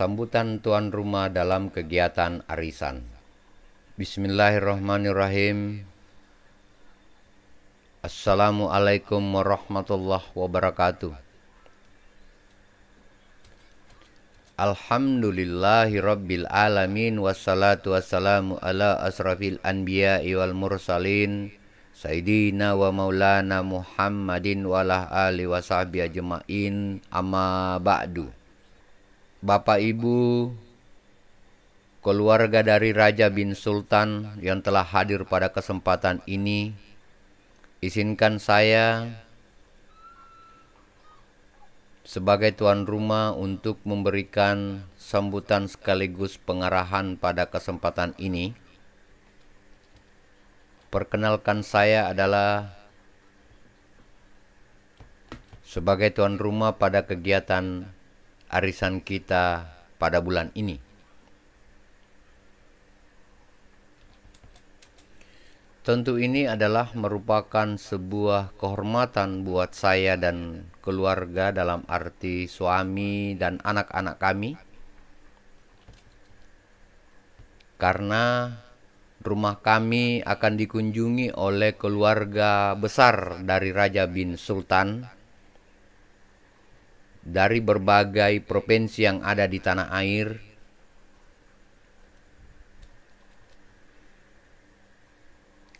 sambutan tuan rumah dalam kegiatan arisan. Bismillahirrahmanirrahim. Assalamualaikum warahmatullahi wabarakatuh. Alhamdulillahi rabbil alamin wassalatu wassalamu ala asrafil anbiya wal mursalin Sayyidina wa maulana Muhammadin walah ali wa sahbihi ajma'in amma ba'du. Bapak Ibu, keluarga dari Raja bin Sultan yang telah hadir pada kesempatan ini, izinkan saya sebagai tuan rumah untuk memberikan sambutan sekaligus pengarahan pada kesempatan ini. Perkenalkan saya adalah sebagai tuan rumah pada kegiatan arisan kita pada bulan ini. Tentu ini adalah merupakan sebuah kehormatan buat saya dan keluarga dalam arti suami dan anak-anak kami. Karena rumah kami akan dikunjungi oleh keluarga besar dari Raja bin Sultan dari berbagai provinsi yang ada di tanah air.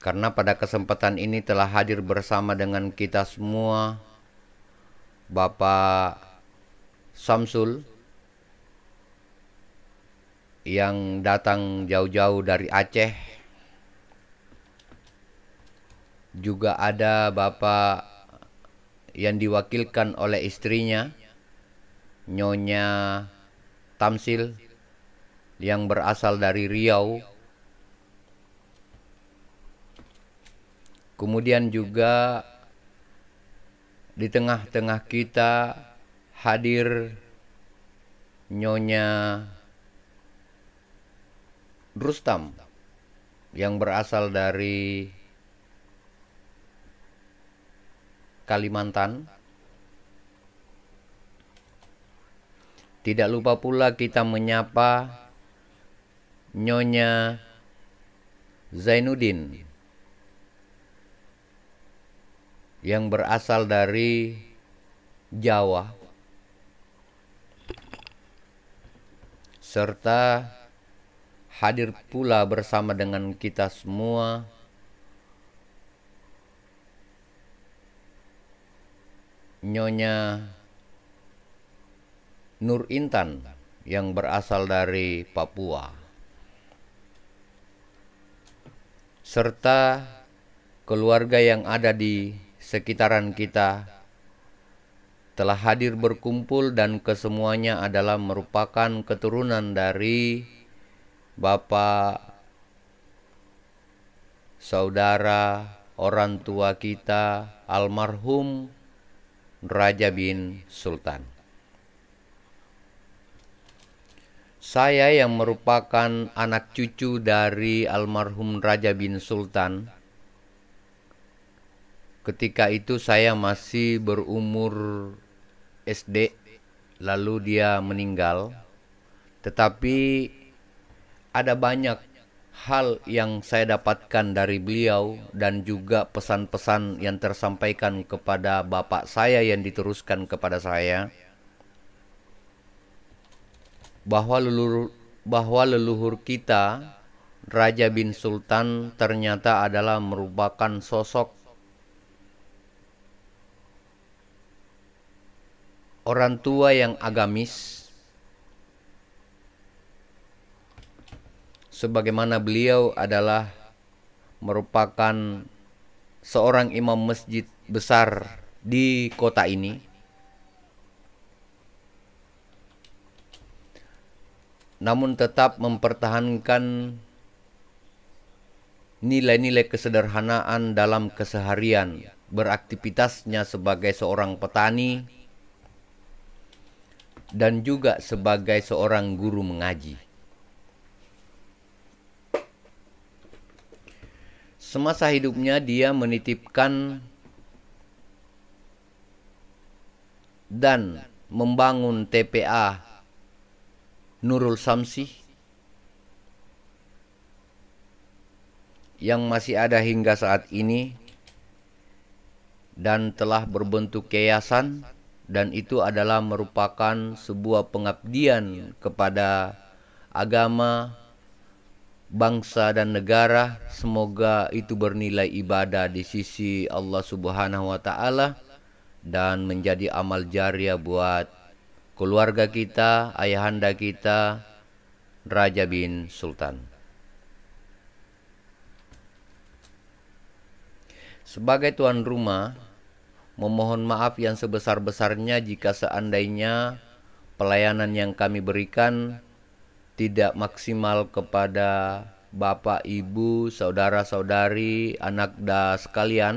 Karena pada kesempatan ini telah hadir bersama dengan kita semua Bapak Samsul yang datang jauh-jauh dari Aceh. Juga ada Bapak yang diwakilkan oleh istrinya. Nyonya Tamsil yang berasal dari Riau. Kemudian juga di tengah-tengah kita hadir Nyonya Rustam yang berasal dari Kalimantan. Tidak lupa pula kita menyapa Nyonya Zainuddin yang berasal dari Jawa serta hadir pula bersama dengan kita semua Nyonya Nur Intan yang berasal dari Papua serta keluarga yang ada di sekitaran kita telah hadir berkumpul dan kesemuanya adalah merupakan keturunan dari Bapak saudara orang tua kita almarhum Raja bin Sultan Saya yang merupakan anak cucu dari almarhum Raja bin Sultan. Ketika itu saya masih berumur SD, lalu dia meninggal. Tetapi ada banyak hal yang saya dapatkan dari beliau dan juga pesan-pesan yang tersampaikan kepada bapak saya yang diteruskan kepada saya bahwa leluhur bahwa leluhur kita Raja bin Sultan ternyata adalah merupakan sosok orang tua yang agamis sebagaimana beliau adalah merupakan seorang imam masjid besar di kota ini namun tetap mempertahankan nilai-nilai kesederhanaan dalam keseharian beraktivitasnya sebagai seorang petani dan juga sebagai seorang guru mengaji. Semasa hidupnya dia menitipkan dan membangun TPA Nurul Samsi yang masih ada hingga saat ini dan telah berbentuk yayasan dan itu adalah merupakan sebuah pengabdian kepada agama, bangsa dan negara. Semoga itu bernilai ibadah di sisi Allah Subhanahu wa taala dan menjadi amal jariah buat keluarga kita, ayahanda kita, Raja bin Sultan. Sebagai tuan rumah, memohon maaf yang sebesar-besarnya jika seandainya pelayanan yang kami berikan tidak maksimal kepada Bapak, Ibu, saudara-saudari, anak dan sekalian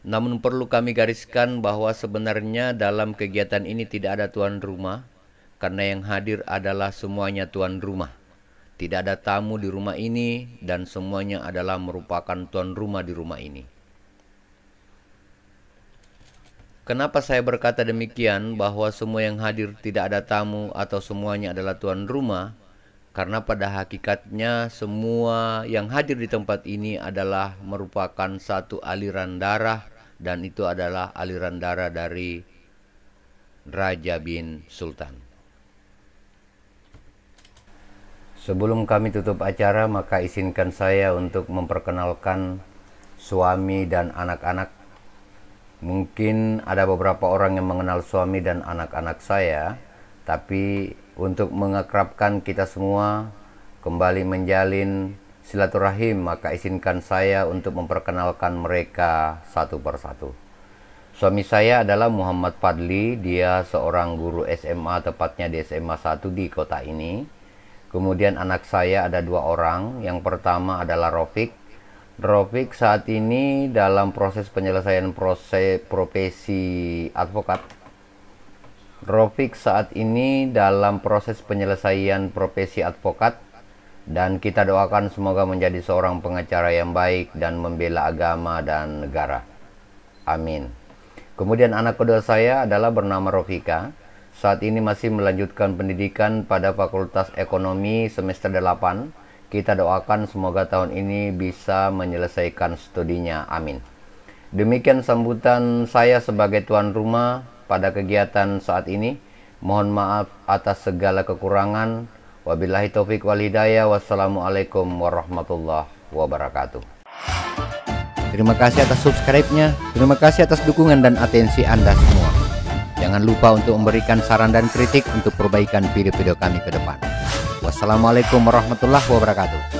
namun perlu kami gariskan bahwa sebenarnya dalam kegiatan ini tidak ada tuan rumah, karena yang hadir adalah semuanya tuan rumah. Tidak ada tamu di rumah ini dan semuanya adalah merupakan tuan rumah di rumah ini. Kenapa saya berkata demikian bahwa semua yang hadir tidak ada tamu atau semuanya adalah tuan rumah? karena pada hakikatnya semua yang hadir di tempat ini adalah merupakan satu aliran darah dan itu adalah aliran darah dari Raja bin Sultan. Sebelum kami tutup acara, maka izinkan saya untuk memperkenalkan suami dan anak-anak. Mungkin ada beberapa orang yang mengenal suami dan anak-anak saya, tapi untuk mengakrabkan kita semua kembali menjalin silaturahim, maka izinkan saya untuk memperkenalkan mereka satu persatu. Suami saya adalah Muhammad Fadli, dia seorang guru SMA, tepatnya di SMA 1 di kota ini. Kemudian anak saya ada dua orang, yang pertama adalah Rofik. Rofik saat ini dalam proses penyelesaian proses profesi advokat Rofik saat ini dalam proses penyelesaian profesi advokat dan kita doakan semoga menjadi seorang pengacara yang baik dan membela agama dan negara. Amin. Kemudian anak kedua saya adalah bernama Rofika. Saat ini masih melanjutkan pendidikan pada Fakultas Ekonomi semester 8. Kita doakan semoga tahun ini bisa menyelesaikan studinya. Amin. Demikian sambutan saya sebagai tuan rumah pada kegiatan saat ini. Mohon maaf atas segala kekurangan. Wabillahi taufik wal hidayah. Wassalamualaikum warahmatullahi wabarakatuh. Terima kasih atas subscribe-nya. Terima kasih atas dukungan dan atensi Anda semua. Jangan lupa untuk memberikan saran dan kritik untuk perbaikan video-video kami ke depan. Wassalamualaikum warahmatullahi wabarakatuh.